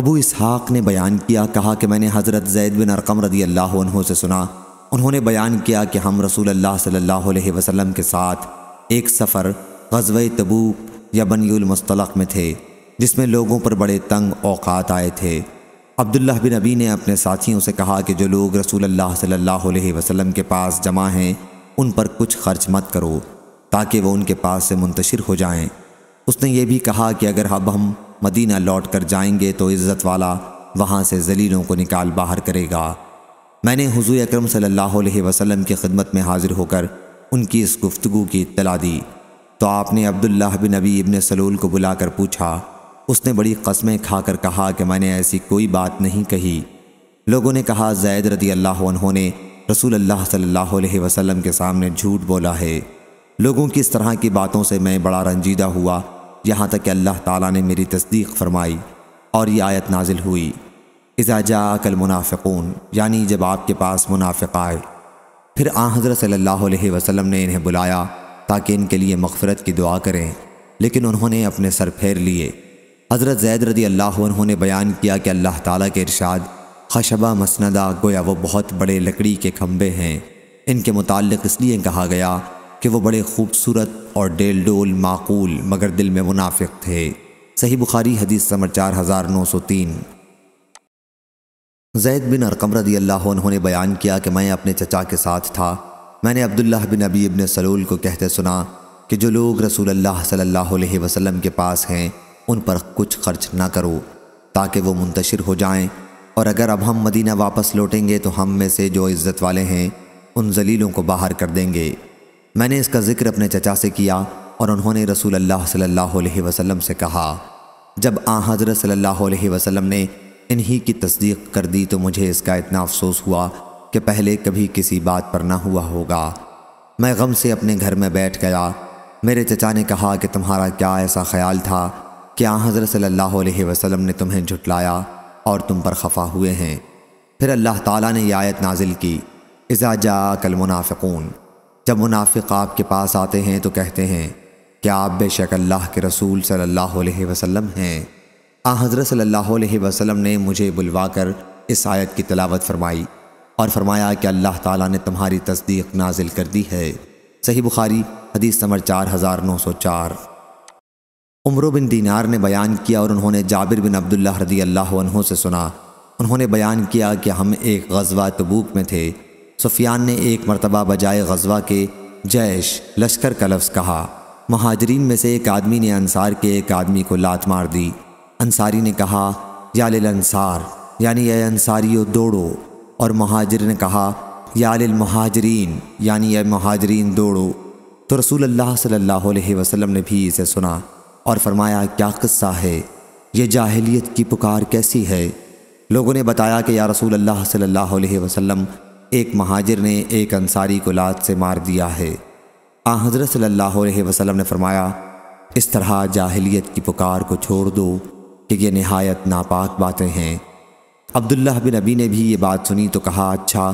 अबू इसहाक़ ने बयान किया कहा कि मैंने हज़रत जैद बिन अरकम रदी अल्लाह से सुना उन्होंने बयान किया कि हम रसूल अल्लाह सल्लल्लाहु अलैहि वसल्लम के साथ एक सफ़र गजव तबूक या बनयुलमस्तलक में थे जिसमें लोगों पर बड़े तंग औकात आए थे अब्दुल्ला बिन नबी ने अपने साथियों से कहा कि जो लोग रसूल अल्लाह सल्लल्लाहु अलैहि के पास जमा हैं उन पर कुछ खर्च मत करो ताकि वह उनके पास से मुंतशिर हो जाएं उसने ये भी कहा कि अगर अब हम मदीना लौट कर जाएंगे तो इज़्ज़त वाला वहाँ से जलीलों को निकाल बाहर करेगा मैंने हुजूर अकरम सल्लल्लाहु अलैहि वसल्लम की खिदमत में हाजिर होकर उनकी इस गुफ्तगु की इतला दी तो आपने अब्दुल्ला बिन नबी इबन सलूल को बुलाकर पूछा उसने बड़ी कस्में खाकर कहा कि मैंने ऐसी कोई बात नहीं कही लोगों ने कहा जैद रदी अल्लाह ने रसूल अल्लाह सल्लल्लाहु अलैहि वसल्लम के सामने झूठ बोला है लोगों की इस तरह की बातों से मैं बड़ा रंजीदा हुआ यहाँ तक कि अल्लाह ताला ने मेरी तस्दीक फरमाई और ये आयत नाजिल हुई इजाजा कल मुनाफ़ून यानी जब आपके पास मुनाफिक आए फिर आ हज़रत अलैहि वसल्लम ने इन्हें बुलाया ताकि इनके लिए मगफरत की दुआ करें लेकिन उन्होंने अपने सर फेर लिए हज़रत जैद रदी अल्लाह उन्होंने बयान किया कि अल्लाह ताला के इरशाद खशबा मसनदा गोया वो बहुत बड़े लकड़ी के खम्भे हैं इनके मुतल इसलिए कहा गया कि वो बड़े खूबसूरत और डेल डोल माकूल मगर दिल में मुनाफिक थे सही बुखारी हदीस समर चार हज़ार नौ सौ तीन जैद बिन अरकम रदी अल्लाह उन्होंने बयान किया कि मैं अपने चचा के साथ था मैंने अब्दुल्लाह बिन अबी इबन सलूल को कहते सुना कि जो लोग रसूल अल्लाह सल्लल्लाहु अलैहि वसल्लम के पास हैं उन पर कुछ खर्च ना करो ताकि वो मुंतशिर हो जाएं और अगर अब हम मदीना वापस लौटेंगे तो हम में से जो इज़्ज़त वाले हैं उन जलीलों को बाहर कर देंगे मैंने इसका ज़िक्र अपने चचा से किया और उन्होंने रसूल अल्लाह सल्लल्लाहु अलैहि वसल्लम से कहा जब आ हज़रत सल्लल्लाहु अलैहि वसल्लम ने इन्हीं की तस्दीक कर दी तो मुझे इसका इतना अफसोस हुआ कि पहले कभी किसी बात पर ना हुआ होगा मैं गम से अपने घर में बैठ गया मेरे चचा ने कहा कि तुम्हारा क्या ऐसा ख्याल था कि आ हज़रत सल्लल्लाहु अलैहि वसल्लम ने तुम्हें झुटलाया और तुम पर खफा हुए हैं फिर अल्लाह ताला ने आयत नाजिल की इज़ा जा कल मुनाफिकून जब मुनाफिक आपके पास आते हैं तो कहते हैं कि आप बेशक अल्लाह के रसूल सल्लल्लाहु अलैहि वसल्लम हैं आ हाँ, हज़रत सल्लल्लाहु अलैहि वसल्लम ने मुझे बुलवाकर इस आयत की तलावत फरमाई और फरमाया कि अल्लाह ताला ने तुम्हारी तस्दीक नाजिल कर दी है सही बुखारी हदीस नंबर चार हज़ार नौ सौ चार उम्र बिन दीनार ने बयान किया और उन्होंने जाबिर बिन अब्दुल्ला रदी अल्लाह से सुना उन्होंने बयान किया कि हम एक गजवा तबूक में थे सुफियान ने एक मरतबा बजाय गजवा के जैश लश्कर का लफ्ज़ कहा महाजरीन में से एक आदमी ने अंसार के एक आदमी को लात मार दी अंसारी ने कहा यालिल यानी यह अंसारियो दौड़ो और महाजर ने कहा यालमहाजरीन महाजरीन यानी यह महाजरीन दौड़ो तो रसूल अल्लाह सल्लल्लाहु अलैहि वसल्लम ने भी इसे सुना और फरमाया क्या क़स्सा है ये जाहिलियत की पुकार कैसी है लोगों ने बताया कि या रसूल अल्लाह सल्लल्लाहु अलैहि वसल्लम एक महाजिर ने एक अंसारी को लात से मार दिया है आ हज़रत सल्लल्लाहु अलैहि वसल्लम ने फरमाया इस तरह जाहिलियत की पुकार को छोड़ दो कि ये नहायत नापाक बातें हैं अब्दुल्लाह बिन नबी ने भी ये बात सुनी तो कहा अच्छा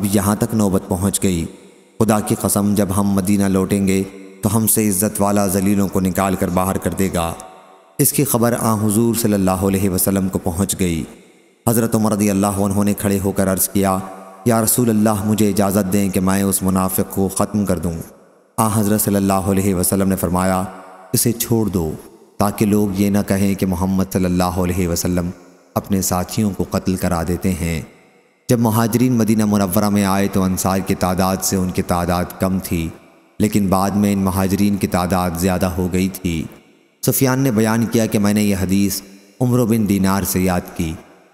अब यहाँ तक नौबत पहुँच गई खुदा की कसम जब हम मदीना लौटेंगे तो हमसे इज़्ज़त वाला जलीलों को निकाल कर बाहर कर देगा इसकी खबर आ हजूर सल्ला वसलम को पहुँच गई हज़रत उमर रदी अल्लाह उन्होंने खड़े होकर अर्ज़ किया या रसूल अल्लाह मुझे इजाज़त दें कि मैं उस मुनाफिक को ख़त्म कर दूँ आ हज़रत सल्ला वसलम ने फ़रमाया इसे छोड़ दो ताकि लोग ये ना कहें कि मोहम्मद सल्ला वसम अपने साथियों को कत्ल करा देते हैं जब महाजरीन मदीना मुनवरा में आए तो अनसार की तादाद से उनकी तादाद कम थी लेकिन बाद में इन महाजरीन की तादाद ज़्यादा हो गई थी सुफियान ने बयान किया कि मैंने यह हदीस उम्र बिन दीनार से याद की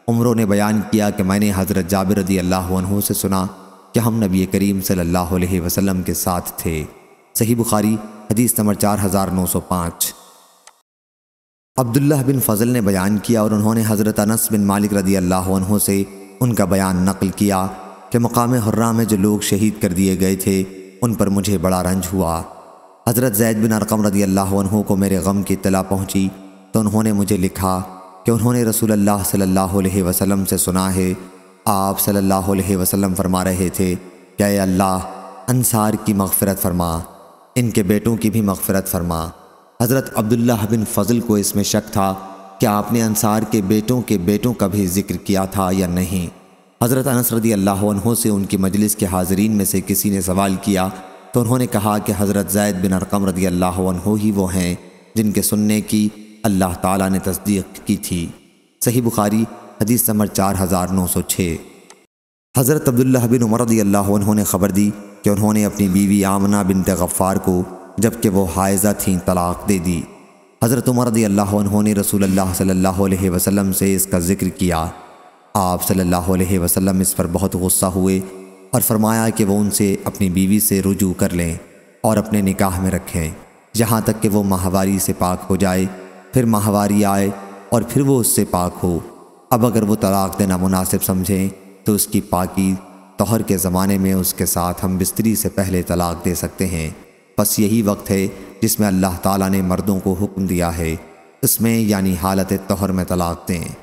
उम्रों ने बयान किया कि मैंने हज़रत जाबिर रदी अल्लाह से सुना कि हम नबी करीम सल्लल्लाहु अलैहि वसल्लम के साथ थे सही बुखारी हदीस नंबर चार हज़ार नौ सौ पाँच अब्दुल्ला बिन फजल ने बयान किया और उन्होंने हज़रत अनस बिन मालिक रदी अल्लाह से उनका बयान नकल किया कि मकाम हर्रा में जो लोग शहीद कर दिए गए थे उन पर मुझे बड़ा रंज हुआ हज़रत जैद बिन अरकम रदी अल्लाह को मेरे गम की तला पहुँची तो उन्होंने मुझे लिखा कि उन्होंने रसूल अल्लाह सल्लल्लाहु अलैहि वसल्लम से सुना है आप सल्लल्लाहु अलैहि वसल्लम फरमा रहे थे क्या अल्लाह अनसार की मगफरत फरमा इनके बेटों की भी मगफरत फरमा हज़रत अब्दुल्ला बिन फ़जल को इसमें शक था कि आपने अंसार के बेटों के बेटों का भी जिक्र किया था या नहीं हज़रत अनस अल्लाह से उनकी मजलिस के हाजरीन में से किसी ने सवाल किया तो उन्होंने कहा कि हज़रत जैद बिन अरकम रदी अल्लाह ही वो हैं जिनके सुनने की अल्लाह ताला ने तस्दीक की थी सही बुखारी हदीस नंबर चार हज़ार नौ सौ छः हज़रत अब्दुल्लाह बिन उमर रदी अल्लाह उन्होंने खबर दी कि उन्होंने अपनी बीवी आमना बिन गफ्फार को जबकि वो हाइजा थीं तलाक दे दी हज़रत उमर रदी अल्लाह उन्होंने रसूल अल्लाह सल्लल्लाहु अलैहि वसल्लम से इसका ज़िक्र किया आप सल्लल्लाहु अलैहि वसल्लम इस पर बहुत गुस्सा हुए और फरमाया कि वो उनसे अपनी बीवी से रुजू कर लें और अपने निकाह में रखें यहां तक कि वो माहवारी से पाक हो जाए फिर माहवारी आए और फिर वो उससे पाक हो अब अगर वो तलाक देना मुनासिब समझें तो उसकी पाकि तोहर के ज़माने में उसके साथ हम बिस्तरी से पहले तलाक दे सकते हैं बस यही वक्त है जिसमें अल्लाह ताला ने मर्दों को हुक्म दिया है उसमें यानी हालत तोहर में तलाक दें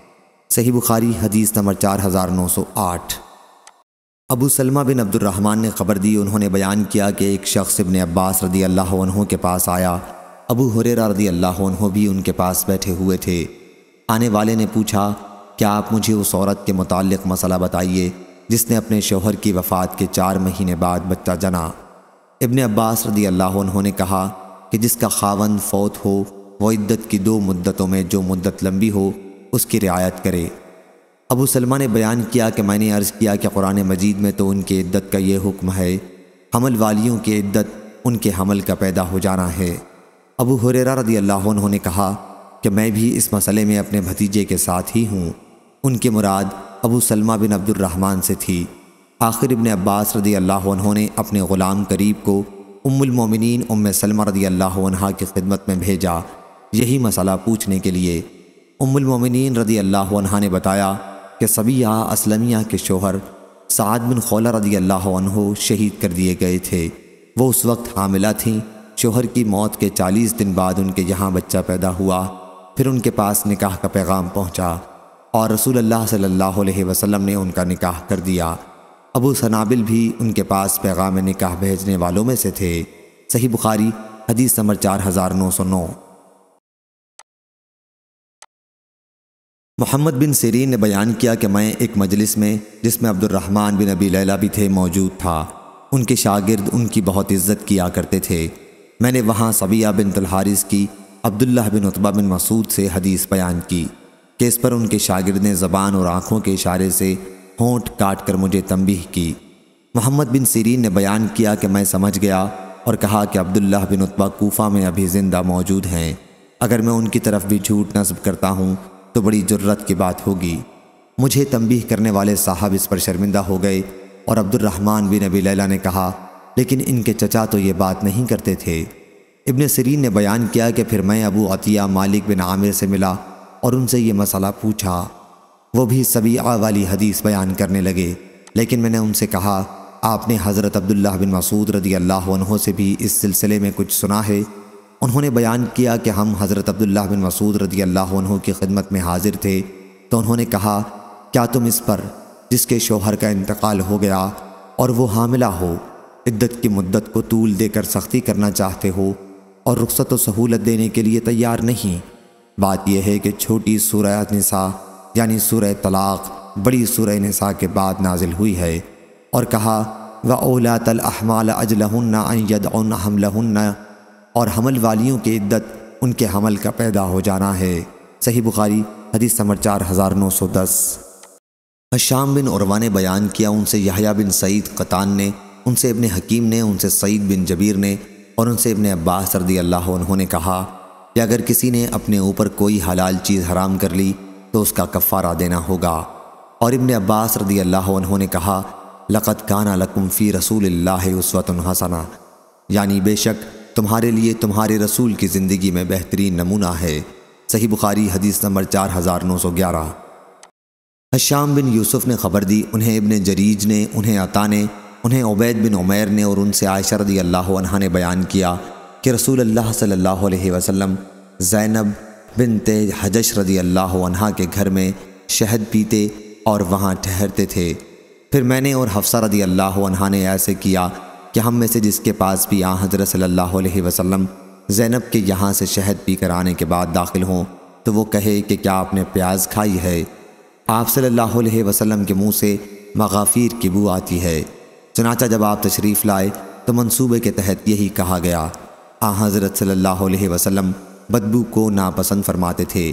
सही बुखारी हदीस नंबर चार हज़ार नौ सौ आठ अबू सलमा बिन अब्दुलरहमान ने खबर दी उन्होंने बयान किया कि एक शख्स इबन अब्बास रदी अल्लाह के पास आया अबू हुर रदी अल्लाह भी उनके पास बैठे हुए थे आने वाले ने पूछा क्या आप मुझे उस औरत के मुतक़ मसला बताइए जिसने अपने शोहर की वफ़ात के चार महीने बाद बच्चा जना इबन अब्बास रदी अल्लाह ने कहा कि जिसका खावन फौत हो वह इद्दत की दो मुद्दतों में जो मुद्दत लंबी हो उसकी रियायत करे अबू सलमा ने बयान किया कि मैंने अर्ज़ किया कि कुरान मजीद में तो उनकी इद्दत का ये हुक्म है हमल वालियों की इद्दत उनके हमल का पैदा हो जाना है अबू हुरेरा रदी अल्लाह उन्होंने कहा कि मैं भी इस मसले में अपने भतीजे के साथ ही हूँ उनके मुराद अबू सलमा बिन अब्दुलरहमान से थी आखिर इबन अब्बास रदी अल्लाह ने अपने ग़ुलाम करीब को उम्मिन उम सलमा रदी अल्लाह की खिदमत में भेजा यही मसला पूछने के लिए उम्मिन रदी अल्लाह ने बताया कि सबिया असलमिया के शोहर साद बिन खौला रदी अल्लाह शहीद कर दिए गए थे वो उस वक्त हामिला थी शोहर की मौत के चालीस दिन बाद उनके यहाँ बच्चा पैदा हुआ फिर उनके पास निकाह का पैगाम पहुँचा और रसूल अल्लाह सल्लल्लाहु अलैहि वसल्लम ने उनका निकाह कर दिया अबू सनाबिल भी उनके पास पैगाम निकाह भेजने वालों में से थे सही बुखारी हदीस नंबर चार हज़ार नौ सौ नौ मोहम्मद बिन सरीन ने बयान किया कि मैं एक मजलिस में जिसमें अब्दुलरहमान बिन अबी लैला भी थे मौजूद था उनके शागिर्द उनकी बहुत इज्जत किया करते थे मैंने वहाँ सबिया बिन तलहारिस की अब्दुल्ला बिन उतबा बिन मसूद से हदीस बयान की कि इस पर उनके शागिर्द ने ज़बान और आँखों के इशारे से होंठ काट कर मुझे तंबीह की मोहम्मद बिन सीरीन ने बयान किया कि मैं समझ गया और कहा कि अब्दुल्ला बिन उतबा कोफा में अभी ज़िंदा मौजूद हैं अगर मैं उनकी तरफ भी झूठ नस्ब करता हूँ तो बड़ी जरूरत की बात होगी मुझे तंबीह करने वाले साहब इस पर शर्मिंदा हो गए और अब्दुलरहमान बिन अबी लैला ने कहा लेकिन इनके चचा तो ये बात नहीं करते थे इबन सरीन ने बयान किया कि फिर मैं अबू अतिया मालिक बिन आमिर से मिला और उनसे ये मसला पूछा वो भी सभी वाली हदीस बयान करने लगे लेकिन मैंने उनसे कहा आपने हज़रत अब्दुल्ला बिन मसूद रदी अल्लाह से भी इस सिलसिले में कुछ सुना है उन्होंने बयान किया कि हम हज़रत अब्दुल्ला बिन मसूद रदी अल्लाह की खिदमत में हाजिर थे तो उन्होंने कहा क्या तुम इस पर जिसके शोहर का इंतकाल हो गया और वो हामिला हो इद्दत की मुद्दत को तूल देकर सख्ती करना चाहते हो और रुख्सत व सहूलत देने के लिए तैयार नहीं बात यह है कि छोटी सूरह नसा यानी सूरह तलाक़ बड़ी सूरह नसा के बाद नाजिल हुई है और कहा व ओलातल अहमाल अजलहन हमलहन और हमल वालियों की इद्दत उनके हमल का पैदा हो जाना है सही बुखारी हदीस समर चार हज़ार नौ सौ दस हशाम बिन उरवा ने बयान किया उनसे यहया बिन सईद कतान ने उनसे इबन हकीम ने उनसे सईद बिन जबीर ने और उनसे इबन अब्बास रदी अल्लाह उन्होंने कहा कि अगर किसी ने अपने ऊपर कोई हलाल चीज़ हराम कर ली तो उसका कफ़ारा देना होगा और इबन अब्बास रदी अल्लाह उन्होंने कहा लक़त काना लकुम फ़ी रसूल उसवत हसना यानी बेशक तुम्हारे लिए तुम्हारे रसूल की ज़िंदगी में बेहतरीन नमूना है सही बुखारी हदीस नंबर चार हज़ार नौ सौ ग्यारह हश्याम बिन यूसुफ ने खबर दी उन्हें इबन जरीज ने उन्हें अता ने उन्हें उबैद बिन उमैर ने और उनसे आयशा रदी अल्लाह ने बयान किया कि रसूल अल्लाह सल्लल्लाहु अलैहि वसल्लम ज़ैनब बिन तेज हजश रदी अल्लाह के घर में शहद पीते और वहाँ ठहरते थे फिर मैंने और हफ्सा रदी अल्लाह ने ऐसे किया कि हम में से जिसके पास भी आ हजरत सल्ला वसम ज़ैनब के यहाँ से शहद पी कर आने के बाद दाखिल हों तो वो कहे कि क्या आपने प्याज खाई है आप सल्ला वसम के मुँह से मगाफिर की बू आती है चनाचा जब आप तशरीफ़ लाए तो मंसूबे के तहत यही कहा गया आ हज़रत सल्लल्लाहु वसल्लम बदबू को नापसंद फरमाते थे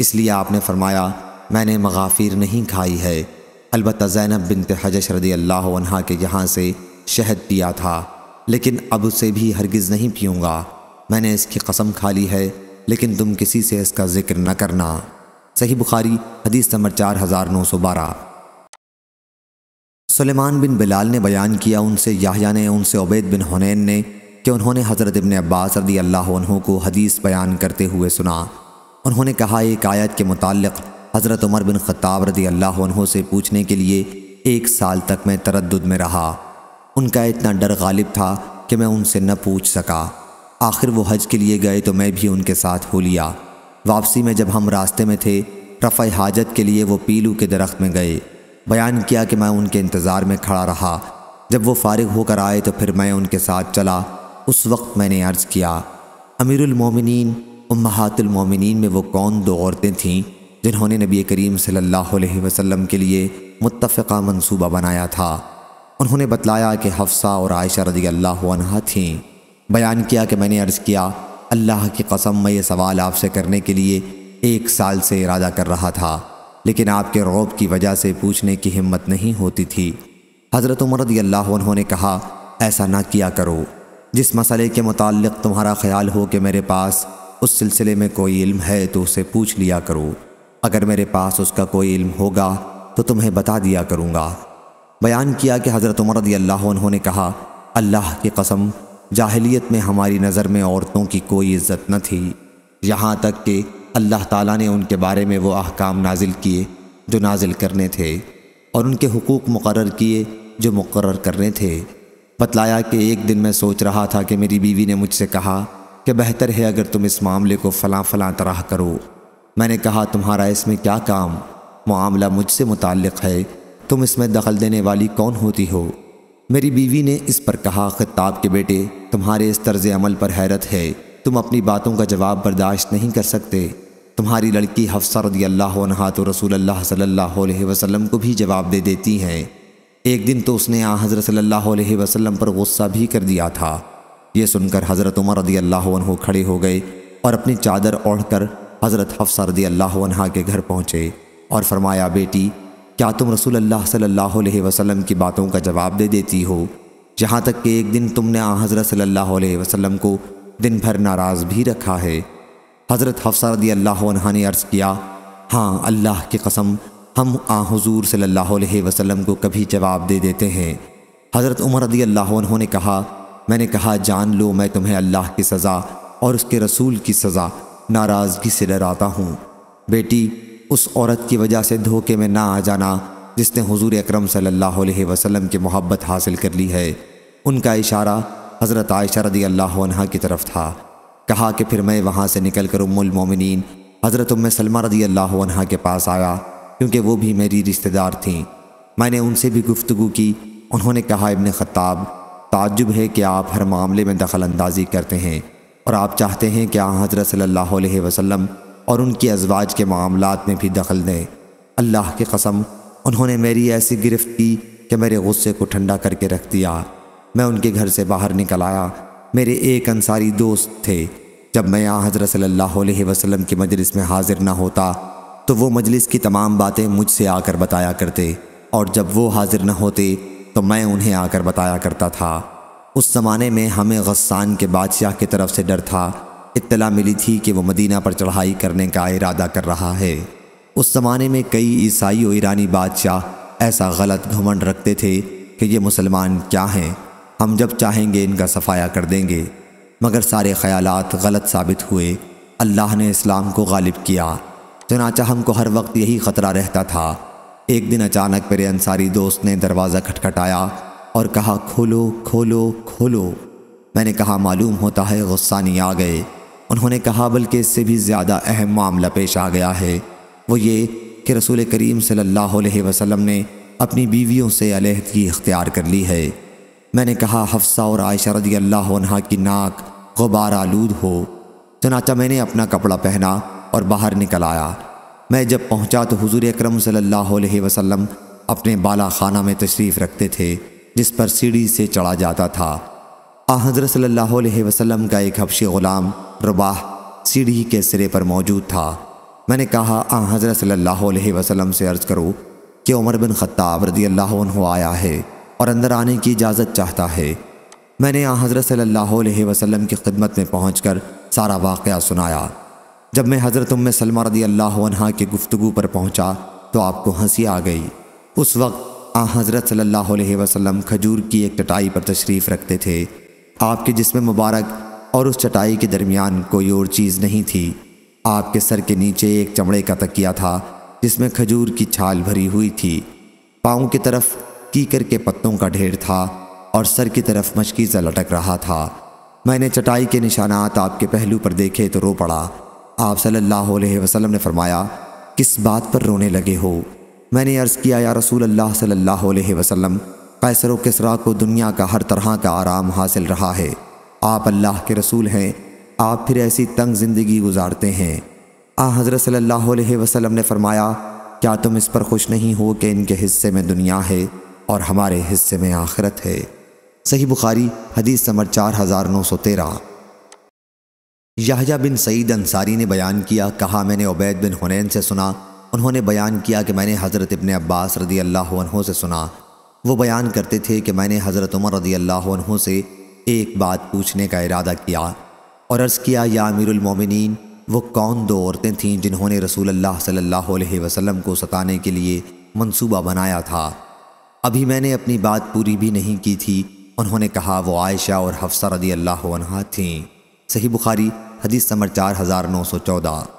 इसलिए आपने फरमाया मैंने मगाफिर नहीं खाई है अलबत् ज़ैनब बिन तजश रदी अल्लाह के यहाँ से शहद पिया था लेकिन अब उसे भी हरगिज़ नहीं पीऊँगा मैंने इसकी कसम खा ली है लेकिन तुम किसी से इसका ज़िक्र न करना सही बुखारी हदीस नंबर चार हज़ार नौ सौ बारह सुलेमान बिन बिलाल ने बयान किया उनसे याहिया ने उनसे उबैद बिन हुनैन ने कि उन्होंने हज़रत इबन अब्बास रदी अल्लाह को हदीस बयान करते हुए सुना उन्होंने कहा एक आयत के मुतक़ हज़रत उमर बिन खत्ताब रदी अल्लाह से पूछने के लिए एक साल तक मैं तरद में रहा उनका इतना डर गालिब था कि मैं उनसे न पूछ सका आखिर वो हज के लिए गए तो मैं भी उनके साथ हो लिया वापसी में जब हम रास्ते में थे रफ़ हाजत के लिए वो पीलू के दरख्त में गए बयान किया कि मैं उनके इंतज़ार में खड़ा रहा जब वो फारिग होकर आए तो फिर मैं उनके साथ चला उस वक्त मैंने अर्ज़ किया अमीरमिन उम्मातमिन में वो कौन दो औरतें थीं जिन्होंने नबी करीम सल्लल्लाहु अलैहि वसल्लम के लिए मुतफ़ा मंसूबा बनाया था उन्होंने बतलाया कि हफ्सा और आयशा रजी अल्लाह थीं बयान किया कि मैंने अर्ज़ किया अल्लाह की कसम मैं ये सवाल आपसे करने के लिए एक साल से इरादा कर रहा था लेकिन आपके रौब की वजह से पूछने की हिम्मत नहीं होती थी हज़रत उमर रदी ने कहा ऐसा ना किया करो जिस मसले के मुतालिक तुम्हारा ख्याल हो कि मेरे पास उस सिलसिले में कोई इल्म है तो उसे पूछ लिया करो अगर मेरे पास उसका कोई इल्म होगा तो तुम्हें बता दिया करूँगा बयान किया कि हज़रत उमर रदी ने कहा अल्लाह की कसम जाहलीत में हमारी नज़र में औरतों की कोई इज्जत न थी यहाँ तक कि अल्लाह ताला ने उनके बारे में वो अहकाम नाजिल किए जो नाजिल करने थे और उनके हकूक़ मुकर किए जो मुकर करने थे बतलाया कि एक दिन मैं सोच रहा था कि मेरी बीवी ने मुझसे कहा कि बेहतर है अगर तुम इस मामले को फ़लाँ फ़लाँ तरह करो मैंने कहा तुम्हारा इसमें क्या काम मामला मुझसे मुतक़ है तुम इसमें दखल देने वाली कौन होती हो मेरी बीवी ने इस पर कहा खिताब के बेटे तुम्हारे इस तर्ज अमल पर हैरत है तुम अपनी बातों का जवाब बर्दाश्त नहीं कर सकते तुम्हारी लड़की हफ्सा रदी अल्लाह तो रसूल अल्लाह सल्लल्लाहु अलैहि वसल्लम को भी जवाब दे देती हैं एक दिन तो उसने आ हज़रत सल्लल्लाहु अलैहि वसल्लम पर गुस्सा भी कर दिया था ये सुनकर हज़रत उमर रदी अल्लाह खड़े हो गए और अपनी चादर ओढ़ कर हज़रत हफ्सा रदी अल्लाह के घर पहुँचे और फरमाया बेटी क्या तुम रसूल अल्लाह सल्लल्लाहु अलैहि वसल्लम की बातों का जवाब दे देती हो यहाँ तक कि एक दिन तुमने आ हज़रत सल्लल्लाहु अलैहि वसल्लम को दिन भर नाराज़ भी रखा है हज़रत हफ्सा रदी अल्लाह ने अर्ज़ किया हाँ अल्लाह की कसम हम आ हजूर सल्ला वसम को कभी जवाब दे देते हैं हज़रत उमर रदी अल्लाह ने कहा मैंने कहा जान लो मैं तुम्हें अल्लाह की सज़ा और उसके रसूल की सज़ा नाराज़गी से डराता हूँ बेटी उस औरत की वजह से धोखे में ना आ जाना जिसने हुजूर अकरम सल्लल्लाहु अलैहि वसल्लम की मोहब्बत हासिल कर ली है उनका इशारा हज़रत आयशा रदी अल्लाह की तरफ था कहा कि फिर मैं वहाँ से निकल कर उम्मुल मोमिनीन हज़रत उम सलमा रदी अल्लाह के पास आया क्योंकि वो भी मेरी रिश्तेदार थीं मैंने उनसे भी गुफ्तु की उन्होंने कहा इबन ख़त्ताब ताजुब है कि आप हर मामले में दखल अंदाजी करते हैं और आप चाहते हैं कि आ हज़रत सल्ला वसम और उनकी अजवाज के मामलों में भी दखल दें अल्लाह की कसम उन्होंने मेरी ऐसी गिरफ्त की कि मेरे गुस्से को ठंडा करके रख दिया मैं उनके घर से बाहर निकल आया मेरे एक अंसारी दोस्त थे जब मैं यहाँ हजरत सल्लल्लाहु अलैहि वसल्लम की मजलिस में हाजिर ना होता तो वो मजलिस की तमाम बातें मुझसे आकर बताया करते और जब वो हाजिर न होते तो मैं उन्हें आकर बताया करता था उस ज़माने में हमें गस्सान के बादशाह की तरफ से डर था इत्तला मिली थी कि वो मदीना पर चढ़ाई करने का इरादा कर रहा है उस ज़माने में कई ईसाई और ईरानी बादशाह ऐसा गलत घमंड रखते थे कि ये मुसलमान क्या हैं हम जब चाहेंगे इनका सफाया कर देंगे मगर सारे ख्यालात गलत साबित हुए अल्लाह ने इस्लाम को गालिब किया चनाचा हमको हर वक्त यही ख़तरा रहता था एक दिन अचानक मेरे अंसारी दोस्त ने दरवाज़ा खटखटाया और कहा खोलो खोलो खोलो मैंने कहा मालूम होता है गुस्सा नहीं आ गए उन्होंने कहा बल्कि इससे भी ज़्यादा अहम मामला पेश आ गया है वो ये कि रसूल करीम सल्ला वसम ने अपनी बीवियों से अलहदगी इख्तियार कर ली है मैंने कहा हफ्सा और आयशा रजी अल्लाह की नाक गुबार आलूद हो चनाचा मैंने अपना कपड़ा पहना और बाहर निकल आया मैं जब पहुंचा तो हुजूर अकरम सल्लल्लाहु अलैहि वसल्लम अपने बाला खाना में तशरीफ़ रखते थे जिस पर सीढ़ी से चढ़ा जाता था आ हजरत सल्लल्लाहु अलैहि वसल्लम का एक हबशी ग़ुलाम रबाह सीढ़ी के सिरे पर मौजूद था मैंने कहा आ हजरत सल्लल्लाहु अलैहि वसल्लम से अर्ज़ करो कि उमर बिन ख़त्ताब रदी अल्लाह आया है और अंदर आने की इजाज़त चाहता है मैंने आ हज़रत सल्ला वसम की खिदमत में पहुँच कर सारा वाक़ सुनाया जब मैं हज़रत उम्म सलमा रदी अल्लाह की गुफ्तु पर पहुँचा तो आपको हंसी आ गई उस वक्त आ हज़रत अलैहि वसम खजूर की एक चटाई पर तशरीफ़ रखते थे आपके जिसम मुबारक और उस चटाई के दरमियान कोई और चीज़ नहीं थी आपके सर के नीचे एक चमड़े का तकिया था जिसमें खजूर की छाल भरी हुई थी पाँव की तरफ कीकर के पत्तों का ढेर था और सर की तरफ मशकीज़ा लटक रहा था मैंने चटाई के निशानात आपके पहलू पर देखे तो रो पड़ा आप सल्लल्लाहु अलैहि वसल्लम ने फरमाया किस बात पर रोने लगे हो मैंने अर्ज़ किया या रसूल अल्लाह सल्लल्लाहु अलैहि वसल्लम कैसर किसरा को दुनिया का हर तरह का आराम हासिल रहा है आप अल्लाह के रसूल हैं आप फिर ऐसी तंग ज़िंदगी गुजारते हैं आ हज़रत सल्लल्लाहु अलैहि वसल्लम ने फरमाया क्या तुम इस पर खुश नहीं हो कि इनके हिस्से में दुनिया है और हमारे हिस्से में आखिरत है सही बुखारी हदीस नंबर चार हज़ार नौ सौ तेरह याहजा बिन सईद अंसारी ने बयान किया कहा मैंने उबैद बिन हुनैन से सुना उन्होंने बयान किया कि मैंने हज़रत इबन अब्बास रदी अल्लाह से सुना वो बयान करते थे कि मैंने हज़रत उमर रदी अल्लाह से एक बात पूछने का इरादा किया और अर्ज़ किया या अमीरमिन वो कौन दो औरतें थीं जिन्होंने रसूल अल्लाह सल्लल्लाहु अलैहि वसल्लम को सताने के लिए मंसूबा बनाया था अभी मैंने अपनी बात पूरी भी नहीं की थी उन्होंने कहा वो आयशा और हफ्सा रदी अल्लाह थीं सही बुखारी हदीस समर चार हज़ार नौ सौ चौदह